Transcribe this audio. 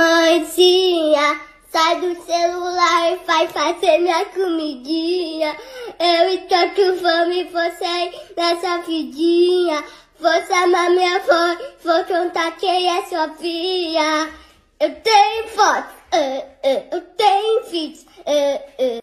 Mãezinha, sai do celular e vai fazer minha comidinha. Eu estou com fome, você nessa vidinha. Vou é chamar minha avó, vou contar quem é sua filha. Eu tenho foto, eh, eh, eu tenho vídeo. Eh,